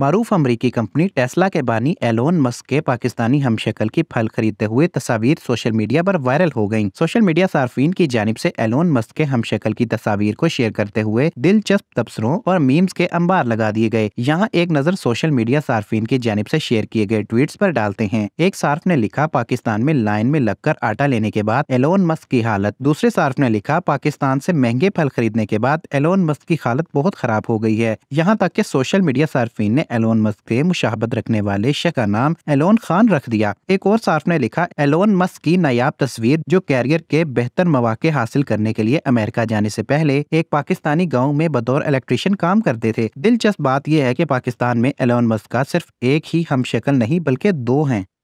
मरूफ अमरीकी company Tesla के बानी एलोन मस्क के पाकिस्तानी हमशक्ल की फल खरीदते हुए तस्वीर सोशल मीडिया पर वायरल हो गईं। सोशल मीडिया सार्फिन की जानब से एलोन मस्क के हमशक्ल की तस्वीर को शेयर करते हुए दिलचस्प तबसरों और मीम्स के अंबार लगा दिए गए यहाँ एक नज़र सोशल मीडिया सार्फिन की जानब ऐसी शेयर किए गए ट्वीट आरोप डालते हैं एक सार्फ ने लिखा पाकिस्तान में लाइन में लगकर आटा लेने के बाद एलोन मस्क की हालत दूसरे सार्फ ने लिखा पाकिस्तान ऐसी महंगे फल खरीदने के बाद एलोन मस्क की हालत बहुत खराब हो गयी है यहाँ तक के सोशल मीडिया सार्फिन ने एलोन मस्क के मुशाहबत रखने वाले शख्स का नाम एलोन खान रख दिया एक और साफ ने लिखा एलोन मस्क की नायाब तस्वीर जो कैरियर के बेहतर मौाक़े हासिल करने के लिए अमेरिका जाने ऐसी पहले एक पाकिस्तानी गाँव में बतौर इलेक्ट्रिशियन काम करते थे दिलचस्प बात यह है की पाकिस्तान में एलोन मस्क का सिर्फ एक ही हम शक्ल नहीं बल्कि दो हैं